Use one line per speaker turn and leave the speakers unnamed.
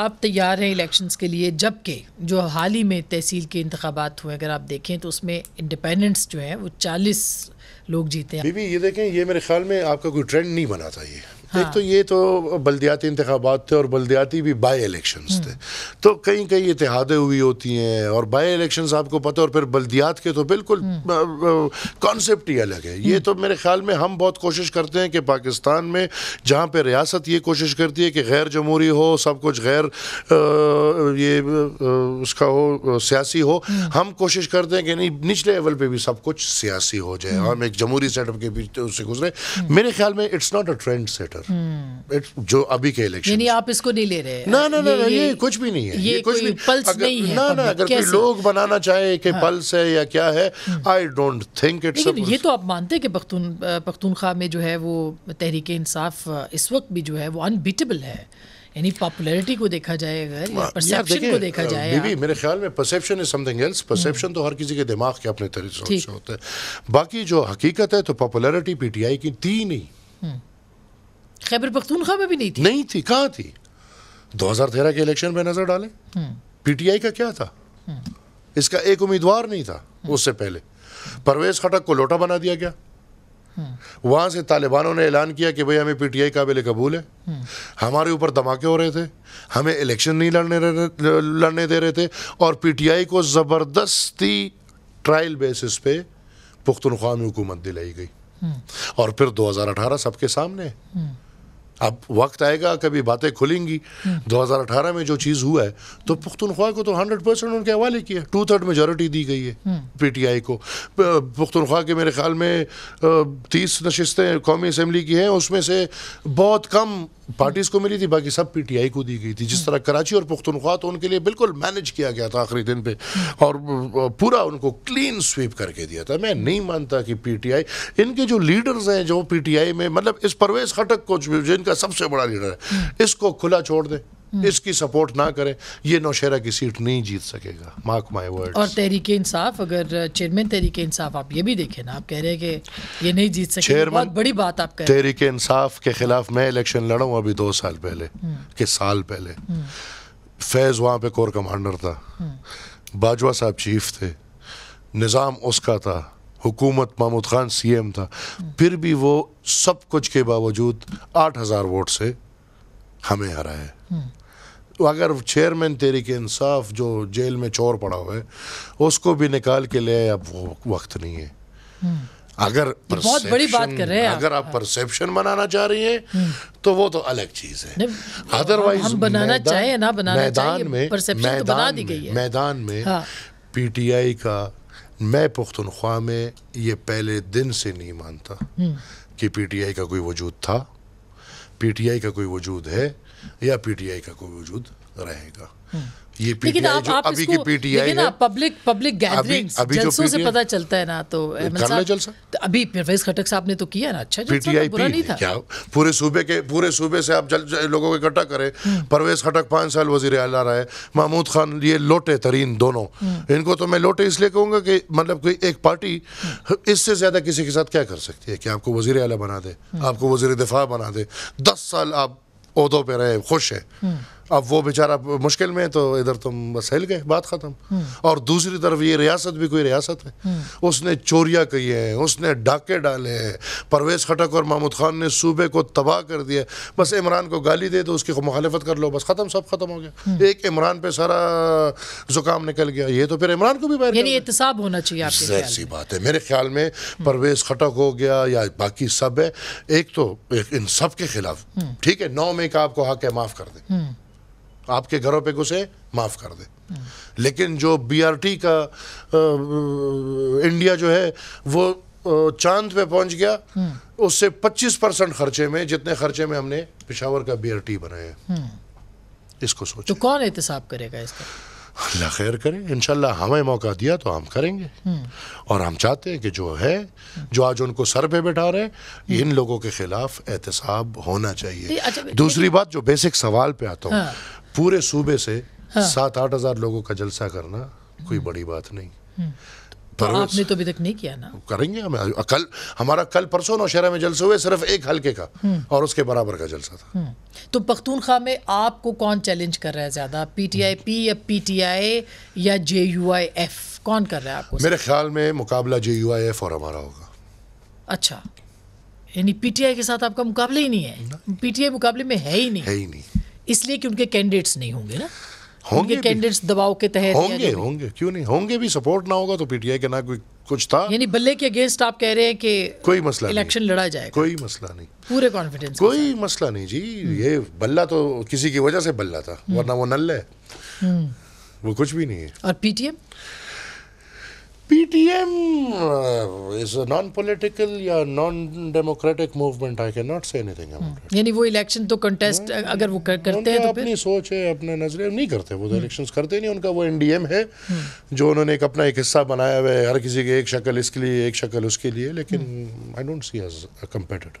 आप तैयार हैं इलेक्शंस के लिए जबकि जो हाल ही में तहसील के इंतबात हुए अगर आप देखें तो उसमें इंडिपेंडेंट्स जो हैं वो 40 लोग
जीते हैं बीबी ये देखें ये मेरे ख्याल में आपका कोई ट्रेंड नहीं बना था ये हाँ। एक तो ये तो बल्दियाती इंतबात थे और बल्दियाती भी बाई इलेक्शन थे हम्म। तो कहीं कहीं इतिहादें हुई होती हैं और बाई इलेक्शन आपको पता है और फिर बल्दियात के तो बिल्कुल कॉन्सेप्ट हम्म। ही अलग है ये हम्म। तो मेरे ख्याल में हम बहुत कोशिश करते हैं कि पाकिस्तान में जहाँ पर रियासत ये कोशिश करती है कि गैर जमहूरी हो सब कुछ गैर ये उसका हो सियासी हो हम कोशिश करते हैं कि नहीं निचले लेवल पर भी सब कुछ सियासी हो जाए हम एक एक जमहूरी सेटअप के बीच तो उससे गुजरे मेरे ख्याल में it's not a trendsetter जो अभी के इलेक्शन
आप इसको नहीं ले रहे ना ना ना ये कुछ भी नहीं है ये कुछ भी पल्स नहीं है ना ना अगर कोई लोग
बनाना चाहे कि पल्स हाँ। है या क्या है आई डोंट थिंक इट्स ये
तो आप मानते हैं कि पख्तून पख्तूनख्वा में जो है वो तहरीक इंसाफ इस वक्त भी जो है वो अनबीटेबल है यानी पॉपुलैरिटी को देखा जाए अगर परसेप्शन हाँ, को देखा जाए बीबी
मेरे ख्याल में perception is something else perception तो हर किसी के दिमाग के अपने तरीके से होता है बाकी जो हकीकत है तो पॉपुलैरिटी पीटीआई की थी नहीं हम्म। खैबर पख्तूनखा में भी नहीं थी नहीं थी कहां थी 2013 के इलेक्शन में नजर डालें पीटीआई हम्म। का क्या था हम्म। इसका एक उम्मीदवार नहीं था उससे पहले परवेज खटक को लोटा बना दिया गया वहाँ से तालिबानों ने ऐलान किया कि भाई हमें पी टी आई काबिल कबूल है हम्म। हमारे ऊपर धमाके हो रहे थे हमें इलेक्शन नहीं लड़ने लड़ने दे रहे थे और पी टी आई को ज़बरदस्ती ट्रायल बेसिस पे पुख्तनख्वा में हुकूमत दिलाई गई हम्म। और फिर दो हजार अठारह सबके सामने हम्म। अब वक्त आएगा कभी बातें खुलेंगी 2018 में जो चीज़ हुआ है तो पुख्तनख्वा को तो 100 परसेंट उनके हवाले किया टू थर्ड मेजोरिटी दी गई है पीटीआई हम्म। को पुख्तनख्वा के मेरे ख्याल में तीस नशस्तें कौमी असम्बली की हैं उसमें से बहुत कम पार्टीज को मिली थी बाकी सब पीटीआई को दी गई थी जिस तरह कराची और पुख्तनख्वा तो उनके लिए बिल्कुल मैनेज किया गया था आखिरी दिन पे और पूरा उनको क्लीन स्वीप करके दिया था मैं नहीं मानता कि पीटीआई इनके जो लीडर्स हैं जो पीटीआई में मतलब इस परवेज खटक को जिनका सबसे बड़ा लीडर है इसको खुला छोड़ दें हम्म। इसकी सपोर्ट ना करें ये नौशेरा की सीट नहीं जीत सकेगा मार्क माय वर्ड्स और
तहरीक इंसाफ अगर चेयरमैन तहरीक इंसाफ आप ये भी देखें ना आप कह रहे हैं कि ये नहीं जीत सके चेयरमैन बड़ी बात आप कह तहरीक
इंसाफ के खिलाफ मैं इलेक्शन लड़ा अभी दो साल पहले हम्म। के साल पहले हम्म। फैज वहाँ पे कोर कमांडर था बाजवा साहब चीफ थे निज़ाम उसका था हुकूमत महमूद खान सीएम था फिर भी वो सब कुछ के बावजूद आठ हज़ार वोट से हमें हराए अगर चेयरमैन के इंसाफ जो जेल में चोर पड़ा हुआ है उसको भी निकाल के ले अब वो वक्त नहीं है हम्म। अगर बहुत बड़ी बात कर रहे हैं अगर आप परसेप्शन हाँ। बनाना चाह रही हैं हम्म। तो वो तो अलग चीज है अदरवाइज बनाना चाहे ना बनाना मैदान तो में मैदान दी गई है मैदान में पीटीआई हाँ। का मैं पुख्तनख्वा में ये पहले दिन से नहीं मानता हम्म। कि पीटीआई का कोई वजूद था पीटीआई का कोई वजूद है या पीटीआई का कोई वजूद रहेगा हम्म। ये अभी की पीटीआई
पब्लिक पब्लिक गैदरिंग्स जलसों से पता चलता है ना तो घर में अभी परवेज खटक साहब ने तो किया ना अच्छा पीटीआई नहीं था क्या
पूरे सूबे के पूरे सूबे से आप जल, जल लोगों को इकट्ठा करें हम्म। परवेज खटक पाँच साल वजीर अला रहे महमूद खान ये लोटे तरीन दोनों हम्म। इनको तो मैं लोटे इसलिए कहूँगा कि मतलब कोई एक पार्टी हम्म। इससे ज़्यादा किसी के साथ क्या कर सकती है कि आपको वजीर अला बना दे आपको वजीर दिफा बना दे दस साल आप उहदों पर रहे खुश हैं अब वो बेचारा मुश्किल में है तो इधर तुम तो बस हिल गए बात ख़त्म हम्म। और दूसरी तरफ ये रियासत भी कोई रियासत है हम्म। उसने चोरियाँ की हैं उसने डाके डाले हैं परवेज़ खटक और महमूद खान ने सूबे को तबाह कर दिया बस इमरान को गाली दे दो उसकी मुखालफत कर लो बस ख़त्म सब ख़त्म हो गया हम्म। एक इमरान पे सारा जुकाम निकल गया ये तो फिर इमरान को भी बैठ होना चाहिए आपके सी बात है मेरे ख्याल में परवेज़ खटक हो गया या बाकी सब है एक तो इन सब के खिलाफ ठीक है नौ में का आपको हक है माफ़ कर दे आपके घरों पे घुसे माफ़ कर दे लेकिन जो बीआरटी का आ, इंडिया जो है वो चांद पे पहुंच गया उससे 25 परसेंट खर्चे में जितने खर्चे में हमने पिशावर का बीआरटी बनाया हम्म। इसको सोच तो
कौन एहतसाब करेगा इसका
अल्लाह खैर करें इन हमें मौका दिया तो हम करेंगे हम्म। और हम चाहते हैं कि जो है जो आज उनको सर पे बैठा रहे हम्म। इन लोगों के खिलाफ एहतसाब होना चाहिए अच्छा, दूसरी बात जो बेसिक सवाल पे आता हूँ हाँ। पूरे सूबे से हाँ। सात आठ हजार लोगों का जलसा करना कोई हम्म। बड़ी बात नहीं हम्म। तो आपने तो
अभी तक नहीं किया ना
करेंगे हमें कल हमारा कल परसों नौशहरा में जलसे हुए सिर्फ एक हल्के का हम्म। और उसके बराबर का जलसा था
तो पख्तूनखा में आपको कौन चैलेंज कर रहा है ज्यादा पीटीआई पी या पीटीआई या जे यू आई एफ कौन कर रहा है आपको मेरे
ख्याल में मुकाबला जे यू आई एफ और हमारा होगा
अच्छा यानी पीटीआई के साथ आपका मुकाबला ही नहीं है पीटीआई मुकाबले में है ही नहीं है ही नहीं इसलिए कि उनके कैंडिडेट्स नहीं होंगे
ना होंगे कैंडिडेट्स
दबाव के तहत होंगे
होंगे क्यों नहीं होंगे भी सपोर्ट ना होगा तो पीटीआई के ना कोई कुछ था
यानी बल्ले के अगेंस्ट आप कह रहे हैं कि
कोई मसला इलेक्शन लड़ा जाए कोई मसला नहीं
पूरे कॉन्फिडेंस
कोई मसला नहीं जी ये बल्ला तो किसी की वजह से बल्ला था हम्म। वरना वो नल है हम्म। वो कुछ भी नहीं है और PTM PTM uh, is a non-political या non-democratic movement. I cannot say anything about
it. Hmm. यानी वो इलेक्शन तो कंटेस्ट अगर वो कर, करते हैं तो फिर अपनी
सोच है अपने नजरिए नहीं करते वो तो इलेक्शंस hmm. करते नहीं उनका वो NDM है hmm. जो उन्होंने एक अपना एक हिस्सा बनाया हुआ है हर किसी के एक शक्ल इसके लिए एक शक्ल उसके लिए लेकिन I don't see as a competitor.